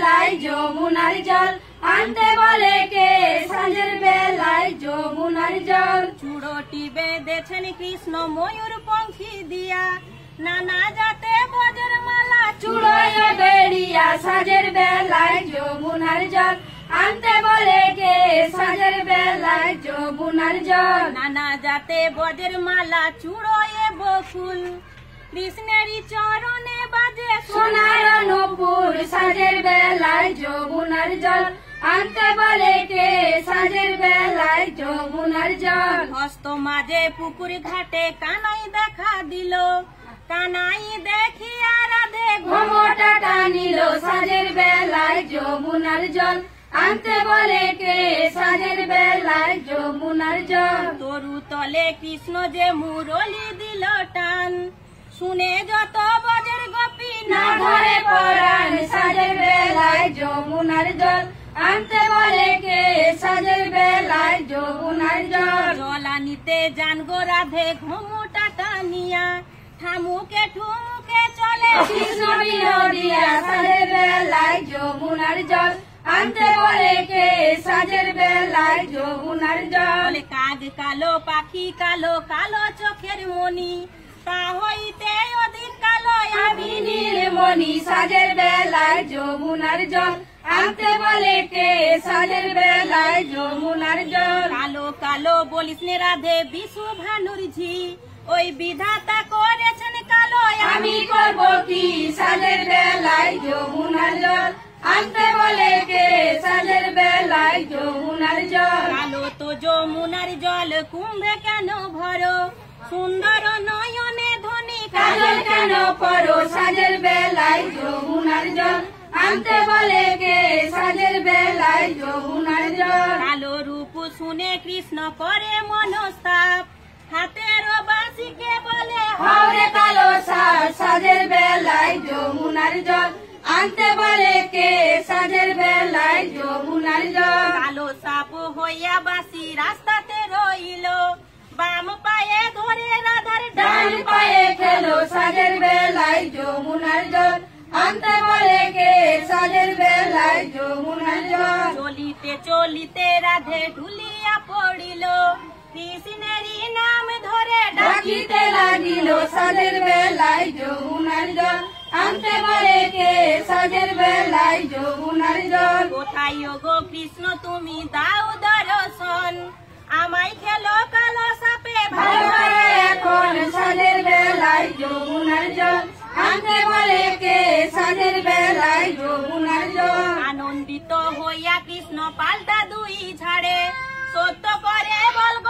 বেলায় যমুনার জল আনতে বলে কে সাঁঝের বেলায় যমুনার জল চুড়োটি বেঁধেছেন কৃষ্ণ ময়ূর পঙ্খী দিয়া নানা যাতে বজর মালা চুড়ো বেড়িয়া সাঁঝের বেলায় যমুনার জল আনতে বলে কে সাঁঝের বেলায় যমুনার জল নানা যাতে বজের মালা চুড়োয় বকুল কৃষ্ণেরই চরণে বাজে সোনার নপুর সাজের বেলায় যমুনার জল আনতে বলে কে সাজের বেলায় যমুনার জল হস্ত মাঝে পুকুর ঘাটে কানাই দেখা দিল কানাই দেখিয়া রাধে ঘোমটা টানিল সাজের বেলায় যমুনার জল আনতে বলে কে সাজের বেলায় যমুনার জল তরু তলে কৃষ্ণ যে মুরলি দিল টান শুনে যত বজের গোপী না ধরে পরাণ সাজের বেলায় যমুনার জল আনতে বলে কে সাজের বেলায় যমুনার জল জল আনিতে যান গো রাধে ঘুমুটা টানিয়া ঠামুকে ঠুমুকে চলে কৃষ্ণ বিনোদিয়া সাজের বেলায় যমুনার জল আনতে বলে কে সাজের বেলায় যমুনার জল কাগ কালো পাখি কালো কালো চোখের মনি তা হইতে অধিক কালো আমি নীলমণি সাজের বেলায় যমুনার জল আনতে বলে কে সাজের বেলায় যমুনার জল কালো কালো বলিস নে রাধে বিশু ভানুর ঝি ওই বিধাতা করেছেন কালো আমি করব কি সাজের বেলায় যমুনার জল আনতে বলে কে সাজের বেলায় যমুনার জল কালো তো যমুনার জল কুম্ভে কেন ভরো সুন্দর নয়নে ধনি কাজল কেন পরো সাজের বেলায় যমুনার জল আনতে বলে কে সাজের বেলায় যমুনার জল আলো রূপ শুনে কৃষ্ণ করে মনস্তাপ হাতের বাসিকে বলে হরে কালো সাজের বেলায় যমুনার জল আনতে বলে কে সাজের বেলায় যমুনার জল কালো সাপ হইয়া বাসি রাস্তাতে রইল বাম পায়ে সাজের বেলায় যমুনার জল আনতে বলে কে সাজের বেলায় যমুনার জল চলিতে চলিতে রাধে ঢুলিয়া পড়িল সাজের বেলায় যমুনার জল আনতে বলে কে সাজের বেলায় যমুনার জল কোথায় গো কৃষ্ণ তুমি দাও দর্শন আমায় খেলো কালো খণ্ডিত হইয়া কৃষ্ণ পাল্টা দুই ছাড়ে সত্য করে বলব